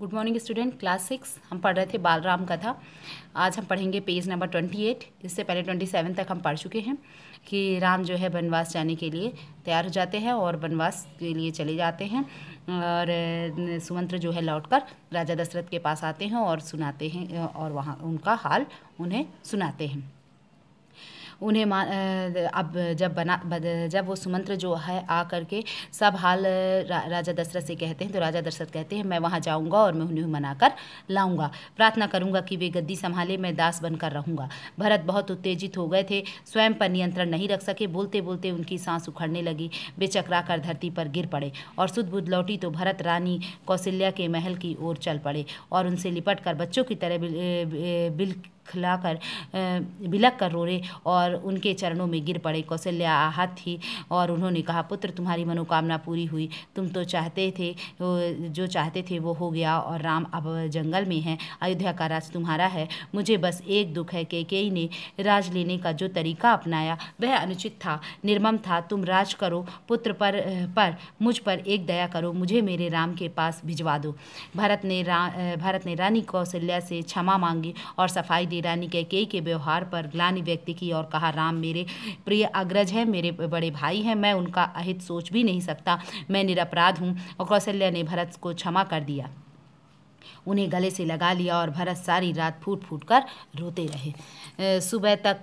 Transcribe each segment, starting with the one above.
good morning student class six हम पढ़ रहे थे बालराम कथा आज हम पढ़ेंगे पेज नंबर ट्वेंटी एट इससे पहले ट्वेंटी सेवन तक हम पढ़ चुके हैं कि राम जो है वनवास जाने के लिए तैयार हो जाते हैं और वनवास के लिए चले जाते हैं और सुमंत्र जो है लौटकर राजा दशरथ के पास आते हैं और सुनाते हैं और वहाँ उनका हाल उन्हें सुनाते हैं उन्हें मा अब जब बना जब वो सुमंत्र जो है आ करके सब हाल रा, राजा दशरथ से कहते हैं तो राजा दशरथ कहते हैं मैं वहाँ जाऊँगा और मैं उन्हें मनाकर लाऊंगा प्रार्थना करूँगा कि वे गद्दी संभाले मैं दास बनकर रहूँगा भरत बहुत उत्तेजित हो गए थे स्वयं पर नियंत्रण नहीं रख सके बोलते बोलते उनकी सांस उखड़ने लगी वे चकरा कर धरती पर गिर पड़े और सुदबुद लौटी तो भरत रानी कौशल्या के महल की ओर चल पड़े और उनसे लिपट कर बच्चों की तरह बिल, बिल खिलाकर बिलक कर रोरे और उनके चरणों में गिर पड़े कौशल्या आहत थी और उन्होंने कहा पुत्र तुम्हारी मनोकामना पूरी हुई तुम तो चाहते थे जो चाहते थे वो हो गया और राम अब जंगल में है अयोध्या का राज तुम्हारा है मुझे बस एक दुख है कि केई ने राज लेने का जो तरीका अपनाया वह अनुचित था निर्मम था तुम राज करो पुत्र पर पर मुझ पर एक दया करो मुझे मेरे राम के पास भिजवा दो भरत ने रा, ने रानी कौशल्या से क्षमा मांगी और सफाई दे ने रानी कैकेयी के व्यवहार पर ग्लानी व्यक्त की और कहा राम मेरे प्रिय अग्रज हैं मेरे बड़े भाई हैं मैं उनका अहित सोच भी नहीं सकता मैं निरपराध हूँ और कौशल्या ने भरत को क्षमा कर दिया उन्हें गले से लगा लिया और भरत सारी रात फूट फूट कर रोते रहे सुबह तक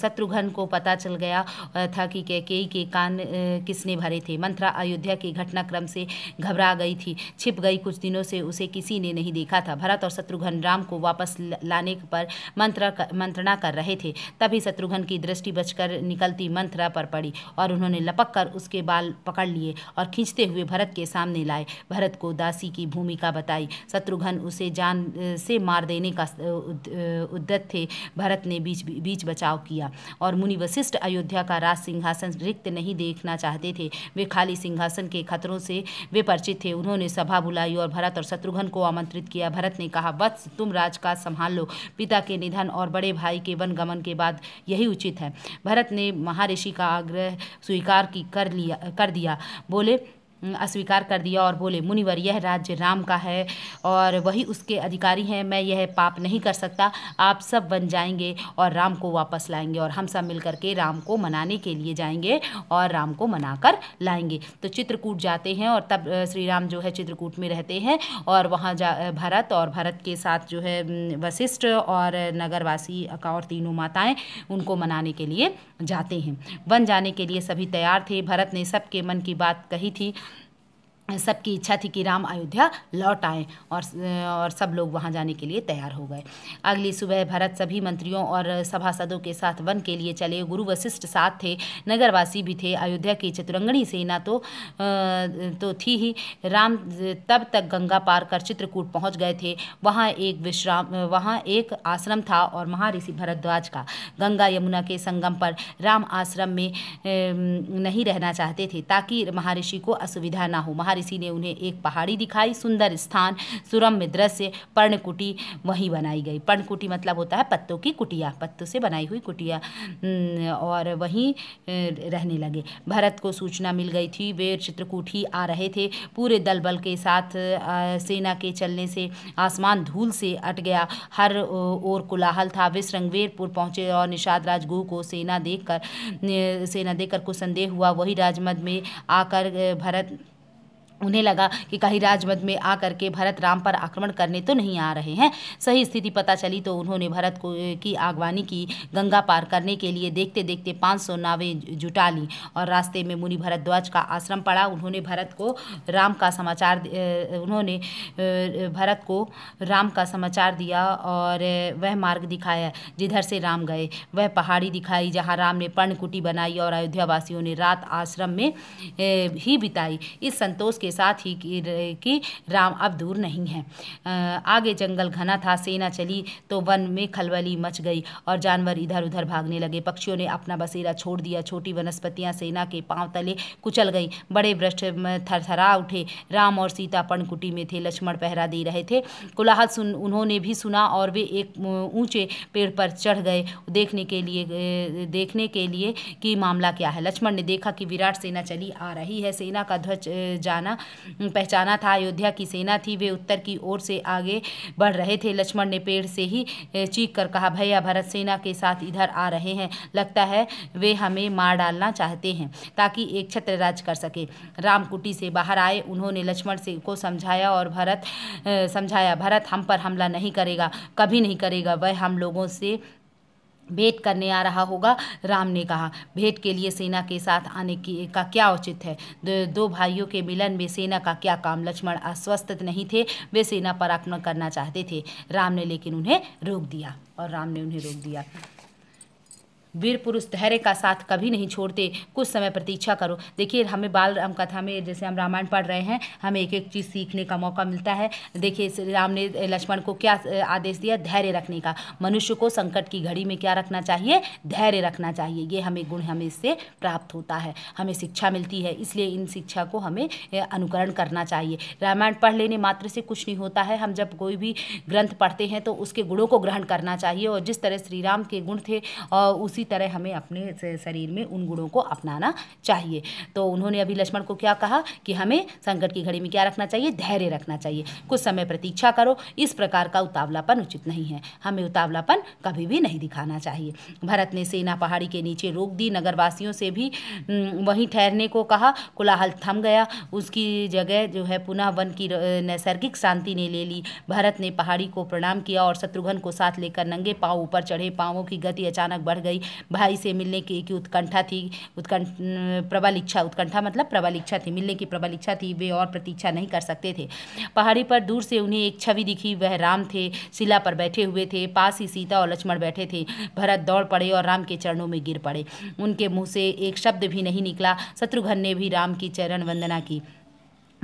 शत्रुघ्न को पता चल गया था कि कैकेयी के कान किसने भरे थे मंत्रा अयोध्या के घटनाक्रम से घबरा गई थी छिप गई कुछ दिनों से उसे किसी ने नहीं देखा था भरत और शत्रुघ्न राम को वापस लाने पर मंत्रा मंत्रणा कर रहे थे तभी शत्रुघ्न की दृष्टि बचकर निकलती मंत्रा पर पड़ी और उन्होंने लपक कर उसके बाल पकड़ लिए और खींचते हुए भरत के सामने लाए भरत को दासी की भूमिका बताई शत्रुघ्न उसे जान से मार देने का उद्दत थे भरत ने बीच बीच बचाव किया और मुनि वशिष्ठ अयोध्या का राज सिंहासन रिक्त नहीं देखना चाहते थे वे खाली सिंहासन के खतरों से वे परिचित थे उन्होंने सभा बुलाई और भरत और शत्रुघ्न को आमंत्रित किया भरत ने कहा वत्स तुम राज का संभाल लो पिता के निधन और बड़े भाई के वन गमन के बाद यही उचित है भरत ने महारिषि का आग्रह स्वीकार की कर लिया कर दिया बोले अस्वीकार कर दिया और बोले मुनिवर यह राज्य राम का है और वही उसके अधिकारी हैं मैं यह पाप नहीं कर सकता आप सब बन जाएंगे और राम को वापस लाएंगे और हम सब मिल के राम को मनाने के लिए जाएंगे और राम को मना कर लाएंगे तो चित्रकूट जाते हैं और तब श्री राम जो है चित्रकूट में रहते हैं और वहाँ जा भरत और भरत के साथ जो है वशिष्ठ और नगरवासी अका और तीनों माताएँ उनको मनाने के लिए जाते हैं वन जाने के लिए सभी तैयार थे भरत ने सबके मन की बात कही थी सबकी इच्छा थी कि राम अयोध्या लौट आए और और सब लोग वहां जाने के लिए तैयार हो गए अगली सुबह भरत सभी मंत्रियों और सभासदों के साथ वन के लिए चले गुरु वशिष्ठ साथ थे नगरवासी भी थे अयोध्या की चतुरंगणी सेना तो तो थी ही राम तब तक गंगा पार कर चित्रकूट पहुंच गए थे वहाँ एक विश्राम वहाँ एक आश्रम था और महारिषि भरद्वाज का गंगा यमुना के संगम पर राम आश्रम में नहीं रहना चाहते थे ताकि महारिषि को असुविधा ना हो ऋषि ने उन्हें एक पहाड़ी दिखाई सुंदर स्थान सुरम्य दृश्य पर्णकुटी वहीं बनाई गई पर्णकुटी मतलब होता है पत्तों की कुटिया पत्तों से बनाई हुई कुटिया हम्म, और वहीं रहने लगे भरत को सूचना मिल गई थी वे चित्रकूट ही आ रहे थे पूरे दल बल के साथ सेना के चलने से आसमान धूल से अट गया हर ओर कोलाहल था वे श्रृंगवेरपुर पहुंचे और निषाद राजगुरु को सेना देखकर सेना देखकर कुछ संदेह हुआ वही राजमद में आकर भरत उन्हें लगा कि कहीं राजमद में आकर के भरत राम पर आक्रमण करने तो नहीं आ रहे हैं सही स्थिति पता चली तो उन्होंने भरत को की आगवानी की गंगा पार करने के लिए देखते देखते 500 नावें जुटा ली और रास्ते में मुनि भरद्वाज का आश्रम पड़ा उन्होंने भरत को राम का समाचार उन्होंने भरत को राम का समाचार दिया और वह मार्ग दिखाया जिधर से राम गए वह पहाड़ी दिखाई जहाँ राम ने पर्णकुटी बनाई और अयोध्या वासियों ने रात आश्रम में ही बिताई इस संतोष के के साथ ही कि, राम अब दूर नहीं है आगे जंगल घना था सेना चली तो वन में खलबली मच गई और जानवर इधर उधर भागने लगे पक्षियों ने अपना बसेरा छोड़ दिया छोटी वनस्पतियां सेना के पांव तले कुचल गई बड़े वृक्ष थरथरा उठे राम और सीता पनकुटी में थे लक्ष्मण पहरा दे रहे थे कुलाहत सुन उन्होंने भी सुना और वे एक ऊंचे पेड़ पर चढ़ गए देखने के लिए देखने के लिए कि मामला क्या है लक्ष्मण ने देखा कि विराट सेना चली आ रही है सेना का ध्वज जाना पहचाना पहचाना था अयोध्या की सेना थी वे उत्तर की ओर से आगे बढ़ रहे थे लक्ष्मण ने पेड़ से ही चीख कर कहा भैया भरत सेना के साथ इधर आ रहे हैं लगता है वे हमें मार डालना चाहते हैं ताकि एक छत्र राज कर सके रामकुटी से बाहर आए उन्होंने लक्ष्मण से को समझाया और भरत समझाया भरत हम पर हमला नहीं करेगा कभी नहीं करेगा वह हम लोगों से भेंट करने आ रहा होगा राम ने कहा भेंट के लिए सेना के साथ आने की का क्या उचित है दो भाइयों के मिलन में सेना का क्या काम लक्ष्मण अस्वस्थ नहीं थे वे सेना पर आक्रमण करना चाहते थे राम ने लेकिन उन्हें रोक दिया और राम ने उन्हें रोक दिया वीर पुरुष धैर्य का साथ कभी नहीं छोड़ते कुछ समय प्रतीक्षा करो देखिए हमें बाल राम कथा में जैसे हम रामायण पढ़ रहे हैं हमें एक एक चीज़ सीखने का मौका मिलता है देखिए राम ने लक्ष्मण को क्या आदेश दिया धैर्य रखने का मनुष्य को संकट की घड़ी में क्या रखना चाहिए धैर्य रखना चाहिए ये हमें गुण हमें इससे प्राप्त होता है हमें शिक्षा मिलती है इसलिए इन शिक्षा को हमें अनुकरण करना चाहिए रामायण पढ़ लेने मात्र से कुछ नहीं होता है हम जब कोई भी ग्रंथ पढ़ते हैं तो उसके गुणों को ग्रहण करना चाहिए और जिस तरह श्री राम के गुण थे और उसी तरह हमें अपने शरीर में उन गुणों को अपनाना चाहिए तो उन्होंने अभी लक्ष्मण को क्या कहा कि हमें संकट की घड़ी में क्या रखना चाहिए धैर्य रखना चाहिए कुछ समय प्रतीक्षा करो इस प्रकार का उतावलापन उचित नहीं है हमें उतावलापन कभी भी नहीं दिखाना चाहिए भरत ने सेना पहाड़ी के नीचे रोक दी नगरवासियों से भी वहीं ठहरने को कहा कोलाहल थम गया उसकी जगह जो है पुनः वन की नैसर्गिक शांति ने ले ली भरत ने पहाड़ी को प्रणाम किया और शत्रुघ्न को साथ लेकर नंगे पांव ऊपर चढ़े पांवों की गति अचानक बढ़ गई भाई से मिलने की एक उत्कंठा थी उत्कंठ प्रबल इच्छा उत्कंठा मतलब प्रबल इच्छा थी मिलने की प्रबल इच्छा थी वे और प्रतीक्षा नहीं कर सकते थे पहाड़ी पर दूर से उन्हें एक छवि दिखी वह राम थे शिला पर बैठे हुए थे पास ही सीता और लक्ष्मण बैठे थे भरत दौड़ पड़े और राम के चरणों में गिर पड़े उनके मुँह से एक शब्द भी नहीं निकला शत्रुघ्न ने भी राम की चरण वंदना की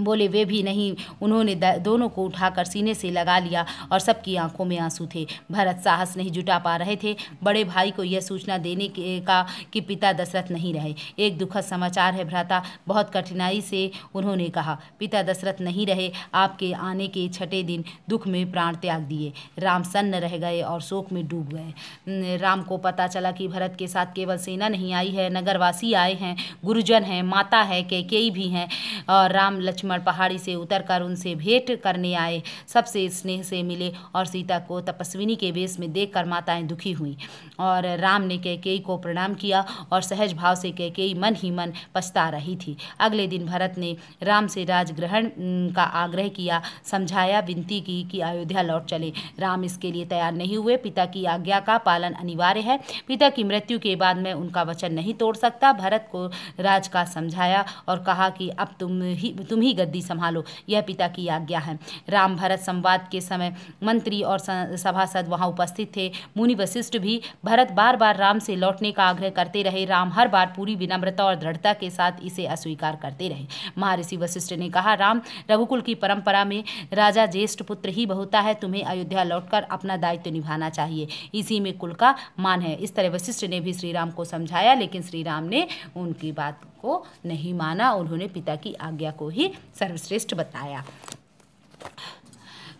बोले वे भी नहीं उन्होंने दोनों को उठाकर सीने से लगा लिया और सबकी आंखों में आंसू थे भरत साहस नहीं जुटा पा रहे थे बड़े भाई को यह सूचना देने के का कि पिता दशरथ नहीं रहे एक दुखद समाचार है भ्राता बहुत कठिनाई से उन्होंने कहा पिता दशरथ नहीं रहे आपके आने के छठे दिन दुख में प्राण त्याग दिए राम सन्न रह गए और शोक में डूब गए राम को पता चला कि भरत के साथ केवल सेना नहीं आई है नगरवासी आए हैं गुरुजन हैं माता है केकेई भी हैं और राम लक्ष्मण लक्ष्मण पहाड़ी से उतरकर उनसे भेंट करने आए सबसे स्नेह से मिले और सीता को तपस्विनी के वेश में देखकर माताएं दुखी हुई और राम ने कैकेयी को प्रणाम किया और सहज भाव से कैकेयी मन ही मन पछता रही थी अगले दिन भरत ने राम से राजग्रहण का आग्रह किया समझाया विनती की कि अयोध्या लौट चले राम इसके लिए तैयार नहीं हुए पिता की आज्ञा का पालन अनिवार्य है पिता की मृत्यु के बाद मैं उनका वचन नहीं तोड़ सकता भरत को राज का समझाया और कहा कि अब तुम ही तुम ही ही गद्दी संभालो यह पिता की आज्ञा है राम भरत संवाद के समय मंत्री और सभासद वहां उपस्थित थे मुनि वशिष्ठ भी भरत बार बार राम से लौटने का आग्रह करते रहे राम हर बार पूरी विनम्रता और दृढ़ता के साथ इसे अस्वीकार करते रहे महर्षि वशिष्ठ ने कहा राम रघुकुल की परंपरा में राजा ज्येष्ठ पुत्र ही बहुता है तुम्हें अयोध्या लौटकर अपना दायित्व निभाना चाहिए इसी में कुल का मान है इस तरह वशिष्ठ ने भी श्री राम को समझाया लेकिन श्री राम ने उनकी बात को नहीं माना उन्होंने पिता की आज्ञा को ही सर्वश्रेष्ठ बताया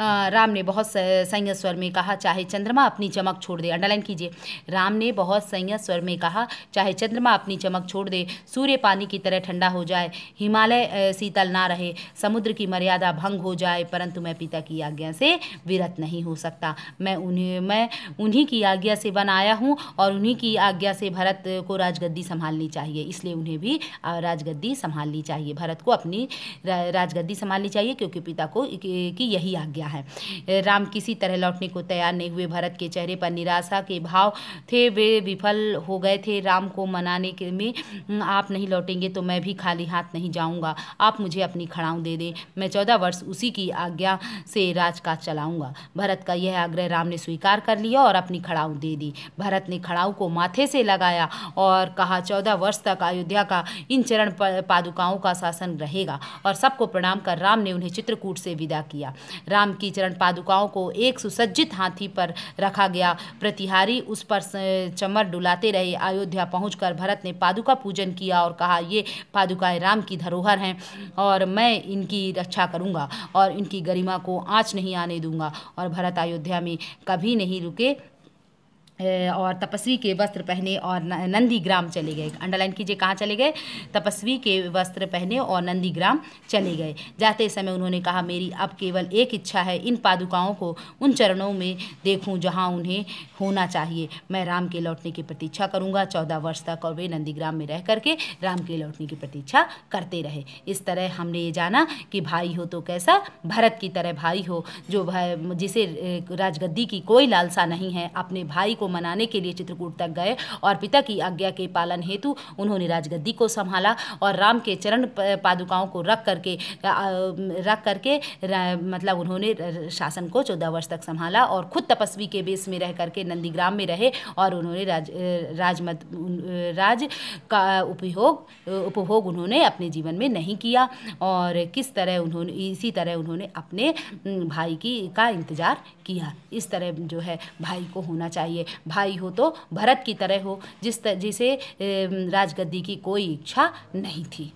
राम ने बहुत संयत स्वर में कहा चाहे चंद्रमा अपनी चमक छोड़ दे अंडरलाइन कीजिए राम ने बहुत संयत स्वर में कहा चाहे चंद्रमा अपनी चमक छोड़ दे सूर्य पानी की तरह ठंडा हो जाए हिमालय शीतल ना रहे समुद्र की मर्यादा भंग हो जाए परंतु मैं पिता की आज्ञा से विरत नहीं हो सकता मैं उन्हें मैं उन्हीं की आज्ञा से बनाया हूँ और उन्हीं की आज्ञा से भरत को राजगद्दी संभालनी चाहिए इसलिए उन्हें भी राजगद्दी संभालनी चाहिए भरत को अपनी राजगद्दी संभालनी चाहिए क्योंकि पिता को की यही आज्ञा है राम किसी तरह लौटने को तैयार नहीं हुए भरत के चेहरे पर निराशा के भाव थे वे विफल हो गए थे राम को मनाने के में आप नहीं लौटेंगे तो मैं भी खाली हाथ नहीं जाऊंगा आप मुझे अपनी खड़ाऊँ दे दें मैं चौदह वर्ष उसी की आज्ञा से राजकाज चलाऊंगा भरत का यह आग्रह राम ने स्वीकार कर लिया और अपनी खड़ाऊ दे दी भरत ने खड़ाऊ को माथे से लगाया और कहा चौदह वर्ष तक अयोध्या का इन चरण पादुकाओं का शासन रहेगा और सबको प्रणाम कर राम ने उन्हें चित्रकूट से विदा किया राम की चरण पादुकाओं को एक सुसज्जित हाथी पर रखा गया प्रतिहारी उस पर चमर डुलाते रहे अयोध्या पहुंचकर भरत ने पादुका पूजन किया और कहा ये पादुकाएं राम की धरोहर हैं और मैं इनकी रक्षा करूंगा और इनकी गरिमा को आँच नहीं आने दूंगा और भरत अयोध्या में कभी नहीं रुके और तपस्वी के वस्त्र पहने और नंदीग्राम चले गए अंडरलाइन कीजिए कहाँ चले गए तपस्वी के वस्त्र पहने और नंदीग्राम चले गए जाते समय उन्होंने कहा मेरी अब केवल एक इच्छा है इन पादुकाओं को उन चरणों में देखूं जहाँ उन्हें होना चाहिए मैं राम के लौटने की प्रतीक्षा करूँगा चौदह वर्ष तक और वे नंदीग्राम में रह करके राम के लौटने की प्रतीक्षा करते रहे इस तरह हमने ये जाना कि भाई हो तो कैसा भरत की तरह भाई हो जो जिसे राजगद्दी की कोई लालसा नहीं है अपने भाई को मनाने के लिए चित्रकूट तक गए और पिता की आज्ञा के पालन हेतु उन्होंने राजगद्दी को संभाला और राम के चरण पादुकाओं को रख करके रख करके मतलब उन्होंने शासन को चौदह वर्ष तक संभाला और खुद तपस्वी के बेस में रह करके नंदीग्राम में रहे और उन्होंने राज राजमत राज का उपयोग उपभोग उन्होंने अपने जीवन में नहीं किया और किस तरह उन्होंने इसी तरह उन्होंने अपने भाई की का इंतज़ार किया इस तरह जो है भाई को होना चाहिए भाई हो तो भरत की तरह हो जिस जिसे राजगद्दी की कोई इच्छा नहीं थी